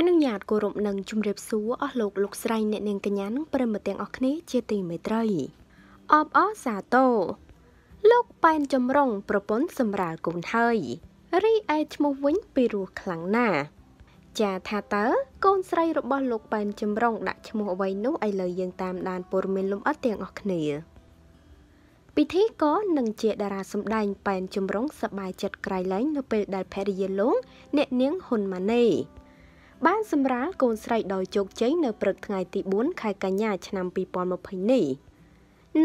អនុញ្ញាតគោរពនិងជម្រាបសួរអស់លោកលោកស្រីអ្នកនាងកញ្ញានិងប្រិមត្តទាំងអស់គ្នាជាទីមេត្រីអបអសាទរលោកប៉ែនចំរងប្រពន្ធសម្រាលកូនហើយរីឯឈ្មោះវិញពីរស់ខ្លាំងណាស់ចាថាតើកូនស្រីរបស់លោកប៉ែនចំរងដាក់ឈ្មោះអ្វីនោះឥឡូវយើងតាមដានព័ត៌មានលម្អិតទាំងអស់គ្នាពិធីករនឹងជាតារាសម្ដែងប៉ែនចំរងសបាយចិត្តក្រៃលែងនៅពេលដែលភរិយាលោកអ្នកនាងហ៊ុនម៉ាណេបានសម្រាលកូនស្រីដោយជោគជ័យនៅព្រឹកថ្ងៃទី4ខែកញ្ញា ឆ្នាំ2020នេះ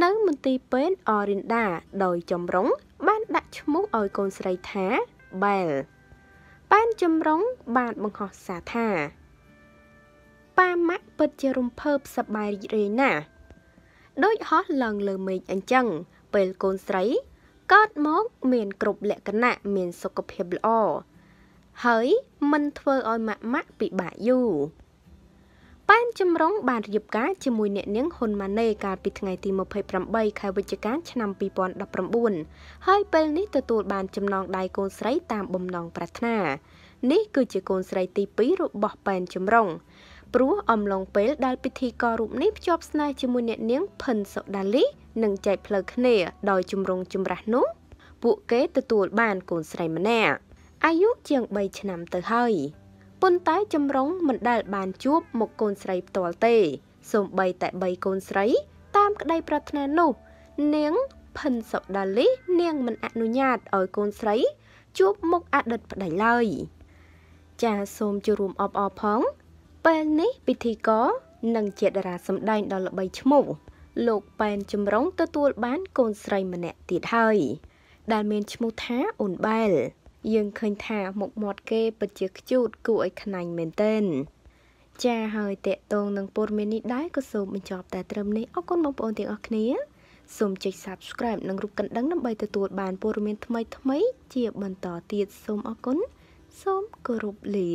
នៅមន្ទីរពេទ្យអរិនដាដោយចម្រុង បាន ដាក់ឈ្មោះឲ្យកូនស្រីថា Bell ប៉ែនចម្រុងបានបង្ហោះសារថាប៉ាម៉ាក់ពិតជារំភើបសប្បាយរីករាយណាស់ដូចហោះឡើងលើមេឃអញ្ចឹងពេលកូនស្រីកើតមក មានគ្រប់លក្ខណៈមានសុខភាពល្អហើយមិនធ្វើឲ្យម៉ាក់ម៉ាក់ពិបាកយូរប៉ែនចម្រុងបានរៀបការជាមួយអ្នកនាងហ៊ុនម៉ាណេកាលពីថ្ងៃ ទី28ខែវិច្ឆិកាឆ្នាំ2019ហើយពេលនេះទទួលបានចំណងដៃកូនស្រី តាមបំណងប្រាថ្នានេះគឺជាកូនស្រីទី2របស់ប៉ែន ចម្រុងព្រោះអំឡុងពេល ដែលពិធីកររូបនេះភ្ជាប់ស្នេហ៍ជាមួយអ្នកនាងផិនសូដាលីនិងចែកផ្លូវគ្នាដោយជំរងចម្រាស់នោះពួកគេទទួលបាន កូនស្រីម្នាក់អាយុជាង3ឆ្នាំទៅហើយប៉ុន្តែចម្រុងមិនដែល បានជួបមុខកូនស្រីផ្ទាល់ទេសូម្បីតែ3កូនស្រី តាមក្តីប្រាថ្នានោះនាងផិនសុដាលី នាងមិនអនុញ្ញាតឲ្យកូនស្រី ជួបមុខអតីតប្តីឡើយចាសូមជួបរួមអបអរផង ពេលនេះពិធីករនិងជាតារាសម្ដែងដ៏ល្បីឈ្មោះ លោកប៉ែនចម្រុងទទួលបានកូនស្រីម្នាក់ទៀតហើយដែលមានឈ្មោះថាអូនបែលយើងឃើញថាមុខមាត់គេពិតជាខ្ជូត គួរឲ្យខ្នាញ់មែនទែនចាហើយតេតងនឹងព័ត៌មាននេះដែរក៏សូមបញ្ចប់តែត្រឹមនេះអរគុណបងប្អូនទាំងអស់គ្នាសូមចុច Subscribe និងរូបកណ្ដឹងដើម្បីទទួលបានព័ត៌មានថ្មីៗជាបន្តទៀតសូមអរគុណសូមគោរពលា